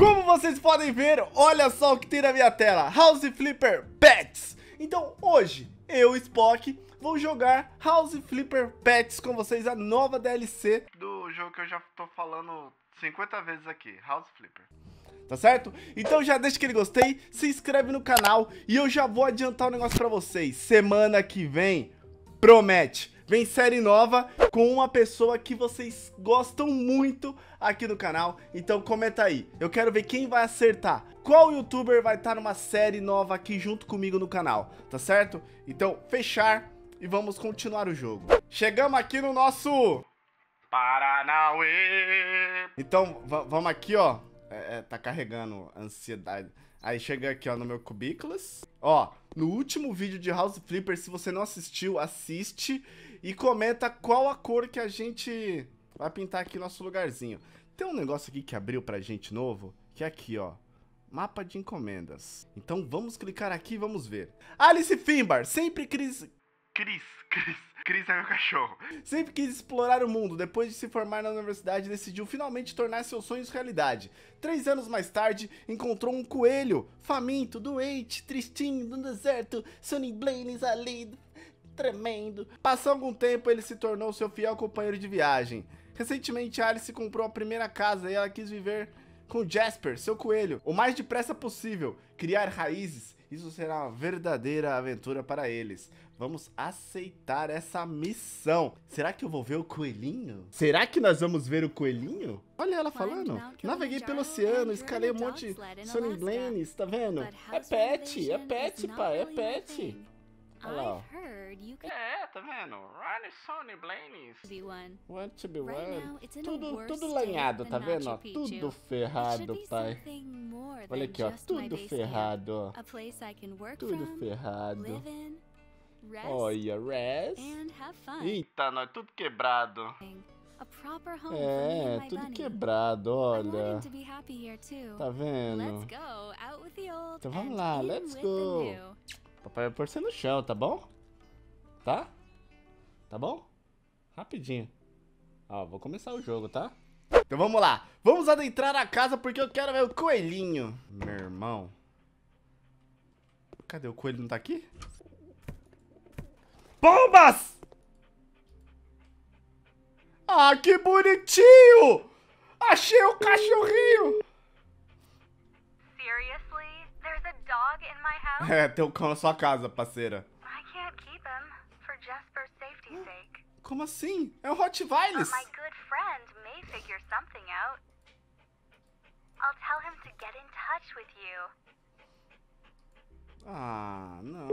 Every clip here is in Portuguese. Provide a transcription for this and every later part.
Como vocês podem ver, olha só o que tem na minha tela, House Flipper Pets. Então hoje, eu, Spock, vou jogar House Flipper Pets com vocês, a nova DLC do jogo que eu já tô falando 50 vezes aqui, House Flipper tá certo? Então já deixa aquele gostei, se inscreve no canal e eu já vou adiantar um negócio pra vocês. Semana que vem, promete, Vem série nova com uma pessoa que vocês gostam muito aqui no canal. Então comenta aí. Eu quero ver quem vai acertar. Qual youtuber vai estar tá numa série nova aqui junto comigo no canal, tá certo? Então, fechar e vamos continuar o jogo. Chegamos aqui no nosso... Paranauê! Então, vamos aqui, ó. É, é, tá carregando ansiedade. Aí chega aqui, ó, no meu cubículos. Ó, no último vídeo de House Flipper, se você não assistiu, assiste e comenta qual a cor que a gente vai pintar aqui nosso lugarzinho. Tem um negócio aqui que abriu pra gente novo, que é aqui, ó. Mapa de encomendas. Então vamos clicar aqui e vamos ver. Alice Finbar, sempre Cris... Cris, Cris, Cris é meu cachorro. Sempre quis explorar o mundo. Depois de se formar na universidade, decidiu finalmente tornar seus sonhos realidade. Três anos mais tarde, encontrou um coelho, faminto, doente, tristinho, no deserto, Sonny a ali, tremendo. Passando algum tempo, ele se tornou seu fiel companheiro de viagem. Recentemente, Alice comprou a primeira casa e ela quis viver com Jasper, seu coelho, o mais depressa possível, criar raízes. Isso será uma verdadeira aventura para eles. Vamos aceitar essa missão. Será que eu vou ver o coelhinho? Será que nós vamos ver o coelhinho? Olha ela falando. Naveguei pelo oceano, escalei um monte de Sunny Blanes, tá vendo? É pet, é pet, pai, é pet. Hello. I've heard you can... É, tá vendo? Ronnie Sony Blaines. Be one. Want to be right one? Now, tudo, tudo lanhado, tá vendo? Tudo ferrado, pai. Olha aqui, ó. Tudo ferrado. tudo ferrado. Olha, rest. Eita, nós tudo quebrado. É, tudo quebrado, olha. Tá vendo? Então vamos lá, let's go. Papai vai pôr você no chão, tá bom? Tá? Tá bom? Rapidinho. Ó, vou começar o jogo, tá? Então vamos lá. Vamos adentrar a casa porque eu quero ver o coelhinho. Meu irmão. Cadê o coelho? Não tá aqui? Bombas! Ah, que bonitinho! Achei o cachorrinho! É, teu cão na sua casa, parceira. Hum? Como assim? É o Hot My Ah, não.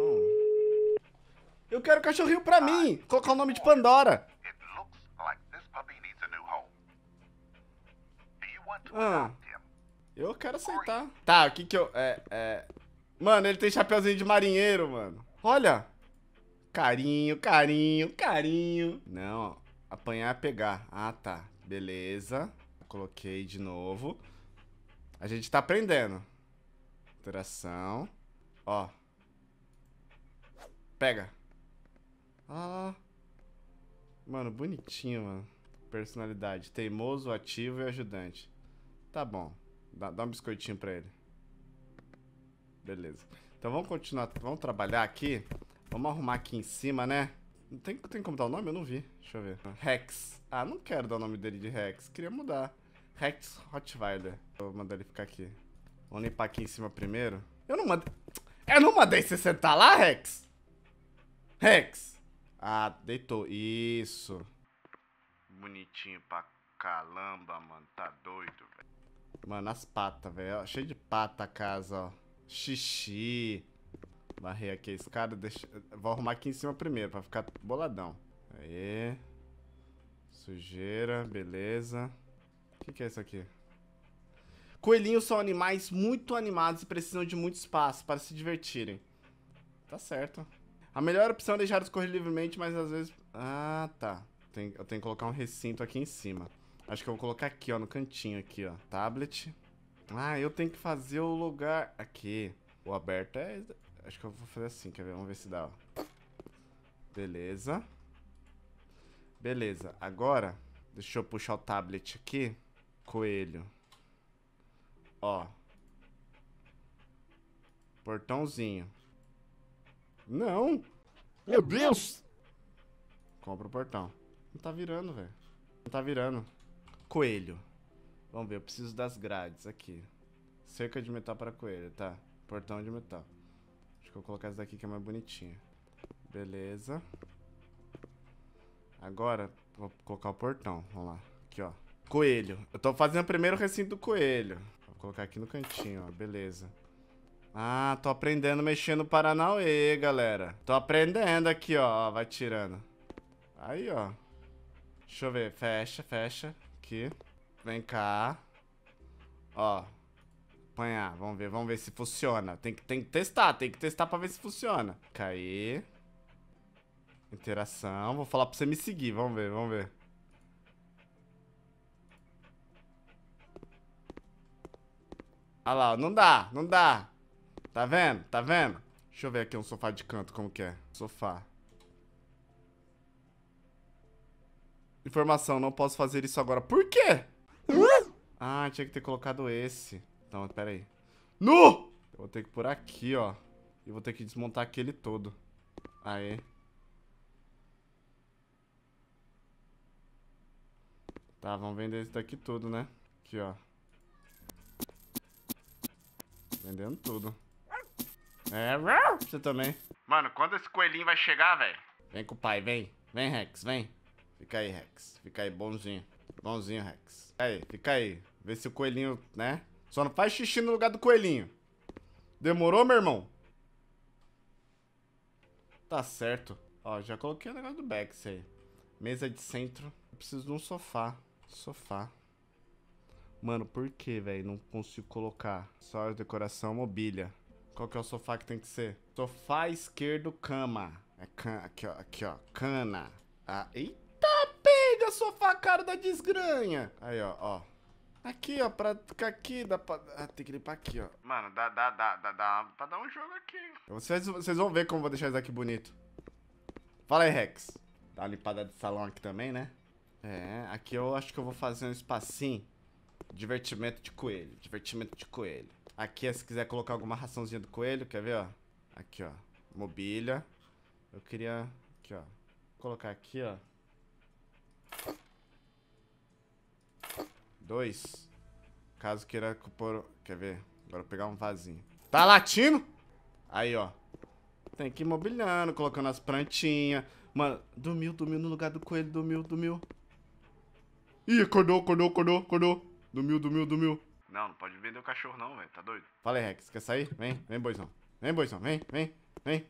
Eu quero cachorrinho pra mim. Colocar o nome de Pandora. Ah, eu quero aceitar. Tá, o que que eu... É, é, Mano, ele tem chapéuzinho de marinheiro, mano. Olha. Carinho, carinho, carinho. Não, apanhar é pegar. Ah, tá. Beleza. Coloquei de novo. A gente tá aprendendo. Interação. Ó. Pega. Ah. Mano, bonitinho, mano. Personalidade. Teimoso, ativo e ajudante. Tá bom. Dá, dá um biscoitinho pra ele. Beleza. Então vamos continuar, vamos trabalhar aqui. Vamos arrumar aqui em cima, né? Não tem, tem como dar o nome? Eu não vi. Deixa eu ver. Rex. Ah, não quero dar o nome dele de Rex. Queria mudar. Rex Rottweiler. Vou mandar ele ficar aqui. Vamos limpar aqui em cima primeiro. Eu não mandei... Eu não mandei você sentar lá, Rex? Rex! Ah, deitou. Isso. Bonitinho pra calamba, mano. Tá doido, velho. Mano, as patas, velho. Cheio de pata a casa, ó xixi. Barrei aqui a escada. Deixa... Vou arrumar aqui em cima primeiro, pra ficar boladão. Aê. Sujeira, beleza. O que, que é isso aqui? Coelhinhos são animais muito animados e precisam de muito espaço para se divertirem. Tá certo. A melhor opção é deixar eles correr livremente, mas às vezes... Ah, tá. Tem... Eu tenho que colocar um recinto aqui em cima. Acho que eu vou colocar aqui, ó, no cantinho aqui, ó. Tablet. Ah, eu tenho que fazer o lugar aqui. O aberto é... Acho que eu vou fazer assim, quer ver? Vamos ver se dá. Beleza. Beleza, agora... Deixa eu puxar o tablet aqui. Coelho. Ó. Portãozinho. Não! Meu Deus! Compra o portão. Não tá virando, velho. Não tá virando. Coelho. Vamos ver, eu preciso das grades aqui. Cerca de metal para coelho, tá. Portão de metal. Acho que eu vou colocar essa daqui que é mais bonitinha. Beleza. Agora, vou colocar o portão. Vamos lá. Aqui, ó. Coelho. Eu tô fazendo o primeiro recinto do coelho. Vou colocar aqui no cantinho, ó. Beleza. Ah, tô aprendendo mexendo no Paranauê, galera. Tô aprendendo aqui, ó. Vai tirando. Aí, ó. Deixa eu ver. Fecha, fecha. Aqui. Vem cá. Ó. Apanhar. Vamos ver, vamos ver se funciona. Tem que, tem que testar, tem que testar pra ver se funciona. Cair. Interação. Vou falar pra você me seguir. Vamos ver, vamos ver. Olha lá, não dá, não dá. Tá vendo? Tá vendo? Deixa eu ver aqui um sofá de canto, como que é. Sofá. Informação, não posso fazer isso agora. Por quê? Ah, tinha que ter colocado esse. Então, pera aí. Nu! Eu vou ter que ir por aqui, ó. E vou ter que desmontar aquele todo. Aê. Tá, vamos vender esse daqui tudo, né? Aqui, ó. Vendendo tudo. É, você também. Mano, quando esse coelhinho vai chegar, velho? Vem com o pai, vem. Vem, Rex, vem. Fica aí, Rex. Fica aí, bonzinho. Bonzinho, Rex. Aí, fica aí. Vê se o coelhinho, né? Só não faz xixi no lugar do coelhinho. Demorou, meu irmão? Tá certo. Ó, já coloquei o negócio do Bex aí. Mesa de centro. Eu preciso de um sofá. Sofá. Mano, por que, velho? Não consigo colocar. Só decoração, mobília. Qual que é o sofá que tem que ser? Sofá esquerdo, cama. É can... Aqui, ó. Aqui, ó. Cana. Ah, eita da sua facada da desgranha. Aí, ó, ó. Aqui, ó, pra ficar aqui, dá pra... Ah, tem que limpar aqui, ó. Mano, dá, dá, dá, dá, dá pra dar um jogo aqui. Então vocês, vocês vão ver como vou deixar isso aqui bonito. Fala aí, Rex. Dá uma limpada de salão aqui também, né? É, aqui eu acho que eu vou fazer um espacinho. Divertimento de coelho, divertimento de coelho. Aqui, se quiser colocar alguma raçãozinha do coelho, quer ver, ó? Aqui, ó, mobília. Eu queria... Aqui, ó. Colocar aqui, ó. Dois. Caso queira ocupar... Quer ver? Agora vou pegar um vasinho. Tá latindo? Aí, ó. Tem que ir mobiliando, colocando as plantinhas. Mano, dormiu, dormiu no lugar do coelho, dormiu, dormiu. Ih, acordou, acordou, acordou, acordou. Dormiu, dormiu, dormiu. Não, não pode vender o cachorro não, velho. Tá doido? Fala aí, Rex. Quer sair? Vem, vem, boizão. Vem, boizão. Vem, vem, vem.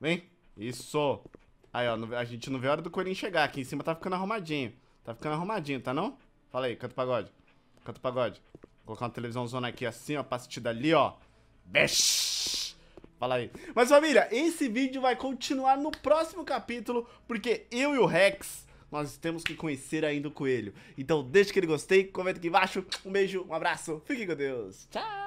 Vem. Isso. Aí, ó, a gente não vê a hora do Corinthians chegar. Aqui em cima tá ficando arrumadinho. Tá ficando arrumadinho, tá não? Fala aí, canta pagode. Canta pagode. Vou colocar uma televisão zona aqui assim, ó, pra assistir dali, ó. Besh! Fala aí. Mas, família, esse vídeo vai continuar no próximo capítulo, porque eu e o Rex, nós temos que conhecer ainda o coelho. Então, deixa aquele gostei, comenta aqui embaixo. Um beijo, um abraço, fique com Deus. Tchau!